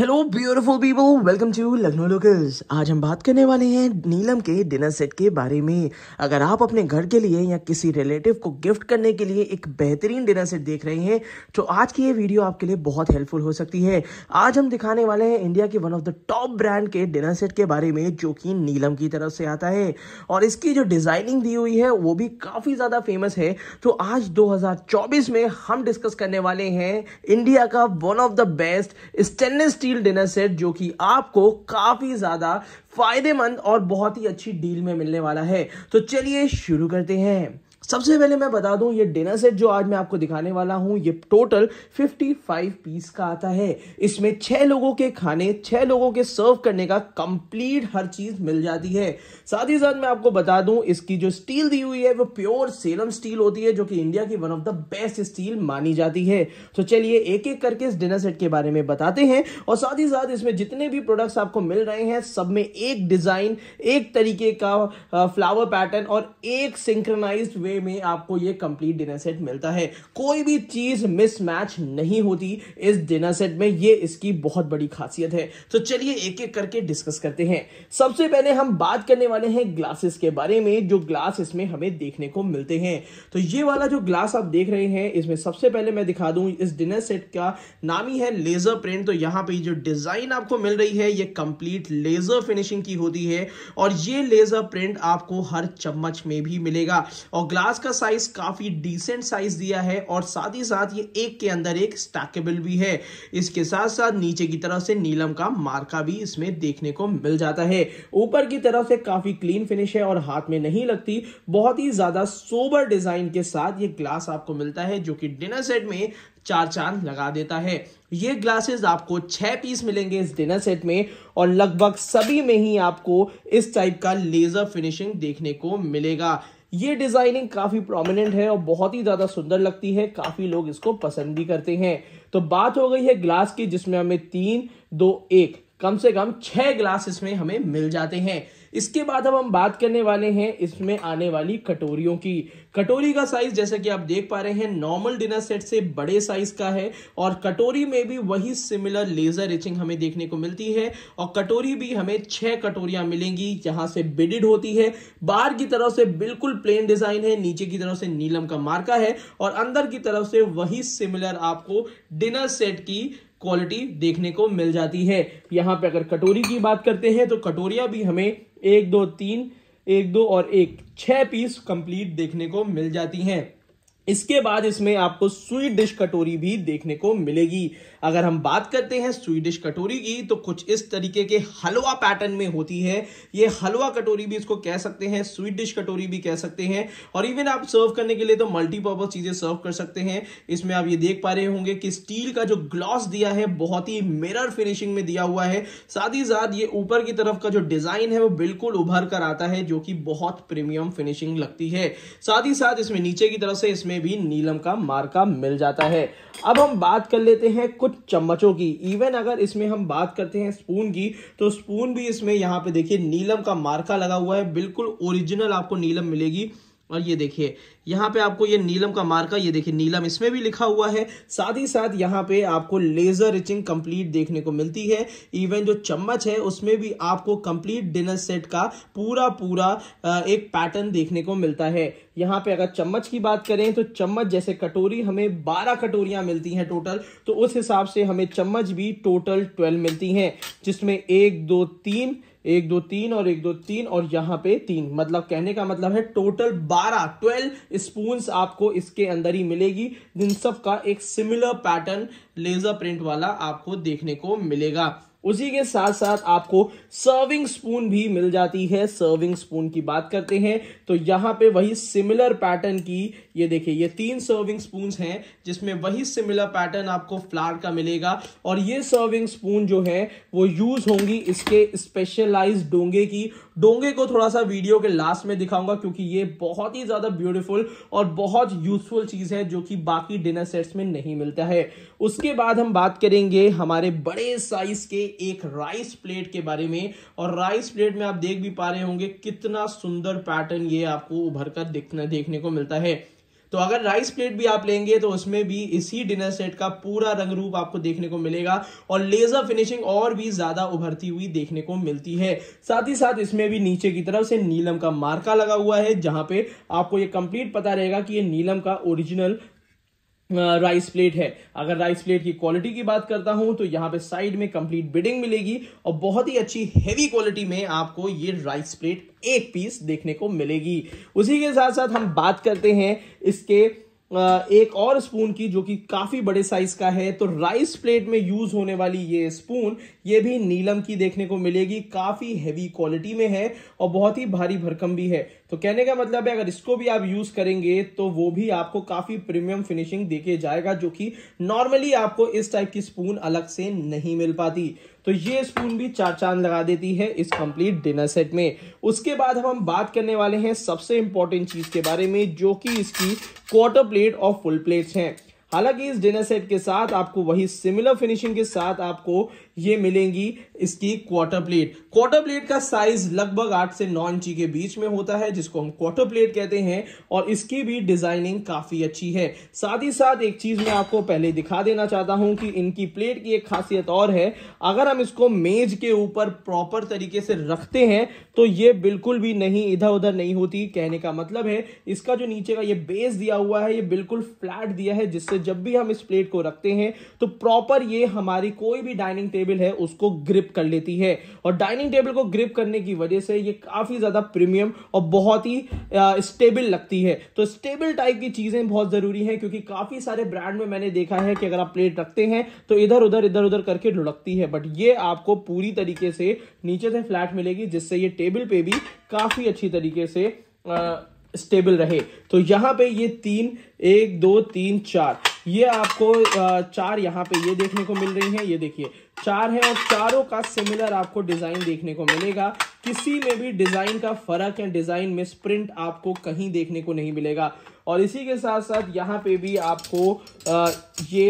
hello beautiful people welcome to Lucknow locals आज हम बात करने वाले हैं नीलम के डिनर सेट के बारे में अगर आप अपने घर के लिए या किसी रिलेटिव को गिफ्ट करने के लिए एक बेहतरीन डिनर सेट देख रहे हैं तो आज की ये वीडियो आपके लिए बहुत हेल्पफुल हो सकती है आज हम दिखाने वाले हैं इंडिया के one of the top brand के डिनर सेट के बारे में जो कि नीलम की तरफ से आता है और इसकी जो डिज़ाइनिंग दी हुई है वो भी काफ़ी ज़्यादा फेमस है तो आज दो में हम डिस्कस करने वाले हैं इंडिया का one of the best stainless steel steel dinner set जो कि आपको काफी ज्यादा फायदेमंद और बहुत ही अच्छी डील में मिलने वाला है तो चलिए शुरू करते हैं सबसे पहले मैं बता दूं ये डिनर सेट जो आज मैं आपको दिखाने वाला हूं ये टोटल 55 पीस का आता है इसमें छह लोगों के खाने छह लोगों के सर्व करने का कंप्लीट हर चीज मिल जाती है साथ ही साथ मैं आपको बता दूं इसकी जो स्टील दी हुई है वो प्योर सेलम स्टील होती है जो कि इंडिया की one of the best steel मानी जाती है तो चलिए एक एक करके इस डिनर सेट के बारे में बताते हैं और साथ ही साथ इसमें जितने भी प्रोडक्ट्स आपको मिल रहे हैं सब में एक डिजाइन एक तरीके का फ्लावर पैटर्न और एक सिंक्रनाइज्ड रुपए में आपको ये कंप्लीट डिनर सेट मिलता है कोई भी चीज मिसमैच नहीं होती इस डिनर सेट में ये इसकी बहुत बड़ी खासियत है तो चलिए एक एक करके डिस्कस करते हैं सबसे पहले हम बात करने वाले हैं ग्लासेस के बारे में जो ग्लास इसमें हमें देखने को मिलते हैं तो ये वाला जो ग्लास आप देख रहे हैं इसमें सबसे पहले मैं दिखा दूं इस डिनर सेट का नाम ही है लेजर प्रिंट तो यहाँ पे जो डिजाइन आपको मिल रही है ये कंप्लीट लेजर फिनिशिंग की होती है और ये लेजर प्रिंट आपको हर चम्मच में भी मिलेगा और ग्लास का साइज काफी डिसेंट साइज दिया है और साथ ही साथ ये एक के अंदर एक स्टैकेबल भी है इसके साथ साथ नीचे की तरफ से नीलम का मार्का भी इसमें देखने को मिल जाता है ऊपर की तरफ से काफी क्लीन फिनिश है और हाथ में नहीं लगती बहुत ही ज्यादा सोबर डिजाइन के साथ ये ग्लास आपको मिलता है जो कि डिनर सेट में चार चांद लगा देता है ये ग्लासेस आपको छह पीस मिलेंगे इस डिनर सेट में और लगभग सभी में ही आपको इस टाइप का लेज़र फिनिशिंग देखने को मिलेगा ये डिजाइनिंग काफी प्रोमिनेंट है और बहुत ही ज्यादा सुंदर लगती है काफी लोग इसको पसंद भी करते हैं तो बात हो गई है ग्लास की जिसमें हमें तीन दो एक कम से कम छह ग्लास इसमें हमें मिल जाते हैं इसके बाद अब हम बात करने वाले हैं इसमें आने वाली कटोरियों की कटोरी का साइज जैसे कि आप देख पा रहे हैं नॉर्मल डिनर सेट से बड़े साइज का है और कटोरी में भी वही सिमिलर लेजर इचिंग हमें देखने को मिलती है और कटोरी भी हमें छह कटोरियां मिलेंगी यहां से बिडिड होती है बाहर की तरफ से बिल्कुल प्लेन डिजाइन है नीचे की तरफ से नीलम का मार्का है और अंदर की तरफ से वही सिमिलर आपको डिनर सेट की क्वालिटी देखने को मिल जाती है यहाँ पे अगर कटोरी की बात करते हैं तो कटोरिया भी हमें एक दो तीन एक दो और एक छः पीस कंप्लीट देखने को मिल जाती हैं इसके बाद इसमें आपको स्वीट डिश कटोरी भी देखने को मिलेगी अगर हम बात करते हैं स्वीट डिश कटोरी की तो कुछ इस तरीके के हलवा पैटर्न में होती है ये हलवा कटोरी भी इसको कह सकते हैं स्वीट डिश कटोरी भी कह सकते हैं और इवन आप सर्व करने के लिए तो मल्टीपर्पज चीज़ें सर्व कर सकते हैं इसमें आप ये देख पा रहे होंगे कि स्टील का जो ग्लॉस दिया है बहुत ही मिरर फिनिशिंग में दिया हुआ है साथ ही साथ ये ऊपर की तरफ का जो डिज़ाइन है वो बिल्कुल उभर कर आता है जो कि बहुत प्रीमियम फिनिशिंग लगती है साथ ही साथ इसमें नीचे की तरफ से इसमें में भी नीलम का मार्का मिल जाता है अब हम बात कर लेते हैं कुछ चम्मचों की इवन अगर इसमें हम बात करते हैं स्पून की तो स्पून भी इसमें यहाँ पे देखिए नीलम का मार्का लगा हुआ है बिल्कुल ओरिजिनल आपको नीलम मिलेगी और ये देखिए यहाँ पे आपको ये नीलम का मार्का ये देखिए नीलम इसमें भी लिखा हुआ है साथ ही साथ यहाँ पे आपको लेजर रिचिंग कंप्लीट देखने को मिलती है इवन जो चम्मच है उसमें भी आपको कंप्लीट डिनर सेट का पूरा पूरा एक पैटर्न देखने को मिलता है यहाँ पे अगर चम्मच की बात करें तो चम्मच जैसे कटोरी हमें बारह कटोरियां मिलती हैं टोटल तो उस हिसाब से हमें चम्मच भी टोटल ट्वेल्व मिलती हैं जिसमें एक दो तीन एक दो तीन और एक दो तीन और यहां पे तीन मतलब कहने का मतलब है टोटल बारह ट्वेल्व स्पून आपको इसके अंदर ही मिलेगी जिन सब का एक सिमिलर पैटर्न लेजर प्रिंट वाला आपको देखने को मिलेगा उसी के साथ साथ आपको सर्विंग स्पून भी मिल जाती है सर्विंग स्पून की बात करते हैं तो यहाँ पे वही सिमिलर पैटर्न की ये देखिए ये तीन सर्विंग स्पून हैं जिसमें वही सिमिलर पैटर्न आपको फ्लावर का मिलेगा और ये सर्विंग स्पून जो है वो यूज होंगी इसके स्पेशलाइज डोंगे की डोंगे को थोड़ा सा वीडियो के लास्ट में दिखाऊंगा क्योंकि ये बहुत ही ज्यादा ब्यूटिफुल और बहुत यूजफुल चीज है जो कि बाकी डिनर सेट्स में नहीं मिलता है उसके बाद हम बात करेंगे हमारे बड़े साइज के एक राइस प्लेट के बारे में और राइस प्लेट में आप देख भी पा रहे होंगे कितना सुंदर पैटर्न ये आपको उभर कर देखने, देखने को मिलता है तो अगर राइस प्लेट भी आप लेंगे तो उसमें भी इसी डिनर सेट का पूरा रंग रूप आपको देखने को मिलेगा और लेजर फिनिशिंग और भी ज्यादा उभरती हुई देखने को मिलती है साथ ही साथ इसमें भी नीचे की तरफ से नीलम का मार्का लगा हुआ है जहां पे आपको ये कंप्लीट पता रहेगा कि ये नीलम का ओरिजिनल राइस प्लेट है अगर राइस प्लेट की क्वालिटी की बात करता हूं तो यहाँ पे साइड में कंप्लीट बिडिंग मिलेगी और बहुत ही अच्छी हेवी क्वालिटी में आपको ये राइस प्लेट एक पीस देखने को मिलेगी उसी के साथ साथ हम बात करते हैं इसके एक और स्पून की जो कि काफ़ी बड़े साइज का है तो राइस प्लेट में यूज़ होने वाली ये स्पून ये भी नीलम की देखने को मिलेगी काफ़ी हैवी क्वालिटी में है और बहुत ही भारी भरकम भी है तो कहने का मतलब है अगर इसको भी आप यूज करेंगे तो वो भी आपको काफी प्रीमियम फिनिशिंग देके जाएगा जो कि नॉर्मली आपको इस टाइप की स्पून अलग से नहीं मिल पाती तो ये स्पून भी चार चांद लगा देती है इस कंप्लीट डिनर सेट में उसके बाद हम हम बात करने वाले हैं सबसे इंपॉर्टेंट चीज के बारे में जो कि इसकी क्वार्टर प्लेट और फुल प्लेट है हालांकि इस डिनर सेट के साथ आपको वही सिमिलर फिनिशिंग के साथ आपको ये मिलेंगी इसकी क्वार्टर प्लेट क्वार्टर प्लेट का साइज लगभग आठ से नौ इंची के बीच में होता है जिसको हम क्वार्टर प्लेट कहते हैं और इसकी भी डिजाइनिंग काफी अच्छी है साथ ही साथ एक चीज मैं आपको पहले दिखा देना चाहता हूं कि इनकी प्लेट की एक खासियत और है अगर हम इसको मेज के ऊपर प्रॉपर तरीके से रखते हैं तो ये बिल्कुल भी नहीं इधर उधर नहीं होती कहने का मतलब है इसका जो नीचे का ये बेस दिया हुआ है ये बिल्कुल फ्लैट दिया है जिससे जब भी हम इस प्लेट को रखते हैं तो प्रॉपर ये हमारी कोई भी डाइनिंग टेबल टेबल है उसको ग्रिप कर लेती है और डाइनिंग टेबल को ग्रिप करने की वजह से ये काफ़ी ज़्यादा प्रीमियम और बहुत ही स्टेबल लगती है तो स्टेबल टाइप की चीज़ें बहुत ज़रूरी है क्योंकि काफ़ी सारे ब्रांड में मैंने देखा है कि अगर आप प्लेट रखते हैं तो इधर उधर इधर उधर करके लुढ़कती है बट ये आपको पूरी तरीके से नीचे से फ्लैट मिलेगी जिससे ये टेबल पे भी काफ़ी अच्छी तरीके से स्टेबल रहे तो यहाँ पे ये तीन एक दो तीन चार ये आपको चार यहाँ पे ये देखने को मिल रही हैं ये देखिए चार है और चारों का सिमिलर आपको डिजाइन देखने को मिलेगा किसी में भी डिजाइन का फर्क या डिजाइन में स्प्रिंट आपको कहीं देखने को नहीं मिलेगा और इसी के साथ साथ यहाँ पे भी आपको आ, ये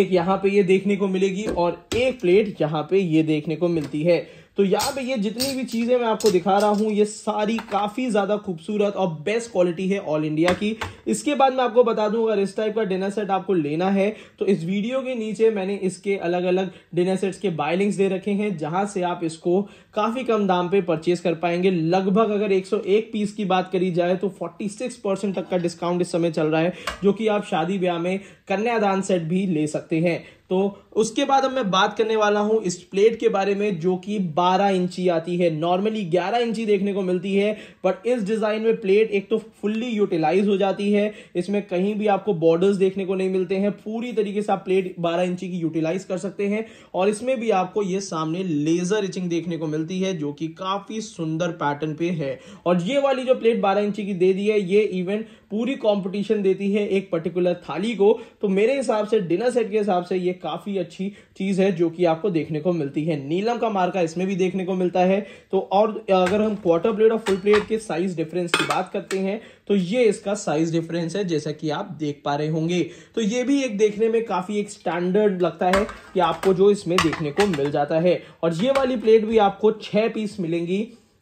एक यहाँ पे ये देखने को मिलेगी और एक प्लेट यहाँ पे ये देखने को मिलती है तो यहाँ पे ये जितनी भी चीज़ें मैं आपको दिखा रहा हूँ ये सारी काफ़ी ज़्यादा खूबसूरत और बेस्ट क्वालिटी है ऑल इंडिया की इसके बाद मैं आपको बता दूं अगर इस टाइप का डिनर सेट आपको लेना है तो इस वीडियो के नीचे मैंने इसके अलग अलग डिनर सेट्स के बाय लिंक्स दे रखे हैं जहाँ से आप इसको काफ़ी कम दाम पे परचेज कर पाएंगे लगभग अगर 101 पीस की बात करी जाए तो 46 परसेंट तक का डिस्काउंट इस समय चल रहा है जो कि आप शादी ब्याह में कन्यादान सेट भी ले सकते हैं तो उसके बाद अब मैं बात करने वाला हूं इस प्लेट के बारे में जो कि 12 इंची आती है नॉर्मली 11 इंची देखने को मिलती है बट इस डिजाइन में प्लेट एक तो फुल्ली यूटिलाइज हो जाती है इसमें कहीं भी आपको बॉर्डर्स देखने को नहीं मिलते हैं पूरी तरीके से आप प्लेट 12 इंची की यूटिलाइज कर सकते हैं और इसमें भी आपको ये सामने लेजर इचिंग देखने को मिलती है जो कि काफी सुंदर पैटर्न पे है और ये वाली जो प्लेट बारह इंची की दे दी है ये इवन पूरी कंपटीशन देती है एक पर्टिकुलर थाली को तो मेरे हिसाब से डिनर सेट के हिसाब से ये काफी अच्छी चीज है जो कि आपको देखने को मिलती है नीलम का मार्का इसमें भी देखने को मिलता है तो और अगर हम क्वार्टर प्लेट और फुल प्लेट के साइज डिफरेंस की बात करते हैं तो ये इसका साइज डिफरेंस है जैसा कि आप देख पा रहे होंगे तो ये भी एक देखने में काफी एक स्टैंडर्ड लगता है कि आपको जो इसमें देखने को मिल जाता है और ये वाली प्लेट भी आपको छह पीस मिलेंगी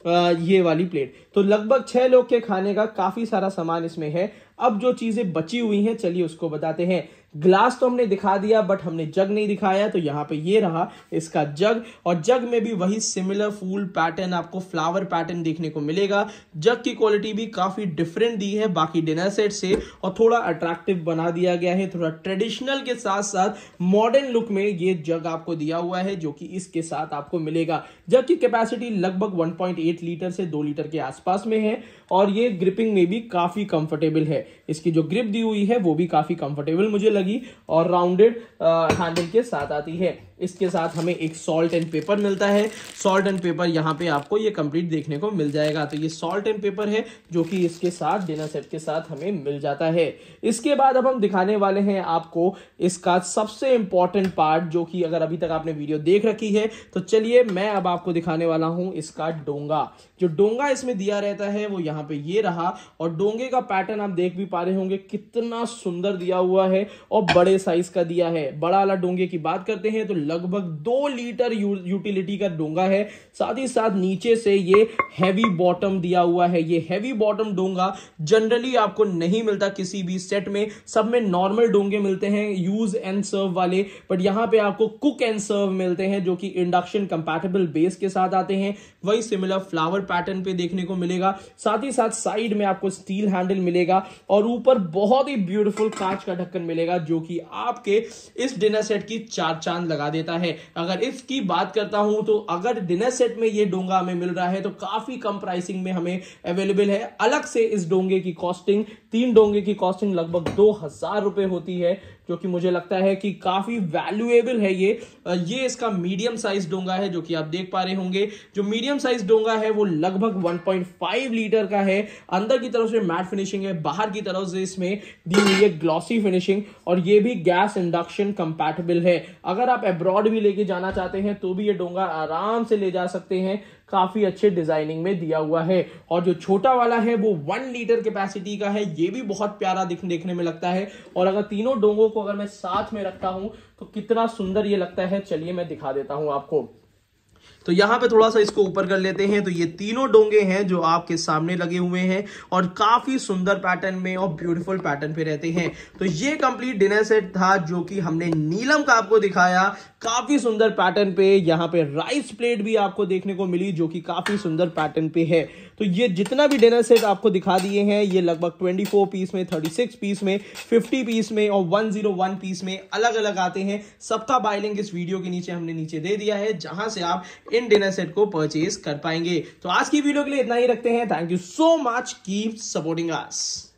ये वाली प्लेट तो लगभग छह लोग के खाने का काफी सारा सामान इसमें है अब जो चीजें बची हुई हैं चलिए उसको बताते हैं ग्लास तो हमने दिखा दिया बट हमने जग नहीं दिखाया तो यहाँ पे ये रहा इसका जग और जग में भी वही सिमिलर फूल पैटर्न आपको फ्लावर पैटर्न देखने को मिलेगा जग की क्वालिटी भी काफ़ी डिफरेंट दी है बाकी डिनर सेट से और थोड़ा अट्रैक्टिव बना दिया गया है थोड़ा ट्रेडिशनल के साथ साथ मॉडर्न लुक में ये जग आपको दिया हुआ है जो कि इसके साथ आपको मिलेगा जग की कैपेसिटी लगभग वन लीटर से दो लीटर के आसपास में है और ये ग्रिपिंग में भी काफ़ी कंफर्टेबल है इसकी जो ग्रिप दी हुई है वो भी काफ़ी कंफर्टेबल मुझे लगी और राउंडेड हैंडल के साथ आती है इसके साथ हमें एक सॉल्ट एंड पेपर मिलता है सॉल्ट एंड पेपर यहाँ पे आपको ये कंप्लीट देखने को मिल जाएगा तो ये सॉल्ट एंड पेपर है जो कि इसके साथ डिनर सेट के साथ हमें मिल जाता है इसके बाद अब हम दिखाने वाले हैं आपको इसका सबसे इंपॉर्टेंट पार्ट जो कि अगर अभी तक आपने वीडियो देख रखी है तो चलिए मैं अब आपको दिखाने वाला हूँ इसका डोंगा जो डोंगा इसमें दिया रहता है वो यहाँ पे ये रहा और डोंगे का पैटर्न आप देख भी पा रहे होंगे कितना सुंदर दिया हुआ है और बड़े साइज का दिया है बड़ा वाला डोंगे की बात करते हैं तो लगभग दो लीटर यू, यूटिलिटी का डोंगा है साथ ही साथ नीचे से ये हैवी बॉटम दिया हुआ है ये हैवी बॉटम डोंगा जनरली आपको नहीं मिलता किसी भी सेट में सब में नॉर्मल डोंगे मिलते हैं यूज एंड सर्व वाले बट यहां पे आपको कुक एंड सर्व मिलते हैं जो कि इंडक्शन कंपैटिबल बेस के साथ आते हैं वही सिमिलर फ्लावर पैटर्न पे देखने को मिलेगा साथ ही साथ साइड में आपको स्टील हैंडल मिलेगा और ऊपर बहुत ही ब्यूटीफुल कांच का ढक्कन मिलेगा जो कि आपके इस डिनर सेट की चार चांद लगा दे देता है अगर इसकी बात करता हूं तो अगर डिनर सेट में ये डोंगा हमें मिल रहा है तो काफी कम प्राइसिंग में हमें अवेलेबल है अलग से इस डोंगे की कॉस्टिंग तीन डोंगे की कॉस्टिंग लगभग दो हजार रुपए होती है क्योंकि मुझे लगता है कि काफी वैल्यूएबल है ये ये इसका मीडियम साइज डोंगा है जो कि आप देख पा रहे होंगे जो मीडियम साइज डोंगा है वो लगभग 1.5 लीटर का है अंदर की तरफ से मैट फिनिशिंग है बाहर की तरफ से इसमें दी हुई है ग्लॉसी फिनिशिंग और ये भी गैस इंडक्शन कंपैटिबल है अगर आप एब्रॉड भी लेके जाना चाहते हैं तो भी ये डोंगा आराम से ले जा सकते हैं काफी अच्छे डिजाइनिंग में दिया हुआ है और जो छोटा वाला है वो वन लीटर कैपेसिटी का है ये भी बहुत प्यारा देखने में लगता है और अगर तीनों डोंगों को अगर मैं साथ में रखता हूं तो कितना सुंदर ये लगता है चलिए मैं दिखा देता हूं आपको तो यहाँ पे थोड़ा सा इसको ऊपर कर लेते हैं तो ये तीनों डोंगे हैं जो आपके सामने लगे हुए हैं और काफी सुंदर पैटर्न में और ब्यूटीफुल पैटर्न पे रहते हैं तो ये कंप्लीट डिनर सेट था जो कि हमने नीलम का आपको दिखाया काफी सुंदर पैटर्न पे यहाँ पे राइस प्लेट भी आपको देखने को मिली जो कि काफी सुंदर पैटर्न पे है तो ये जितना भी डिनर सेट आपको दिखा दिए हैं ये लगभग 24 पीस में 36 पीस में 50 पीस में और 101 पीस में अलग अलग आते हैं सबका बाय लिंक इस वीडियो के नीचे हमने नीचे दे दिया है जहां से आप इन डिनर सेट को परचेज कर पाएंगे तो आज की वीडियो के लिए इतना ही रखते हैं thank you so much keep supporting us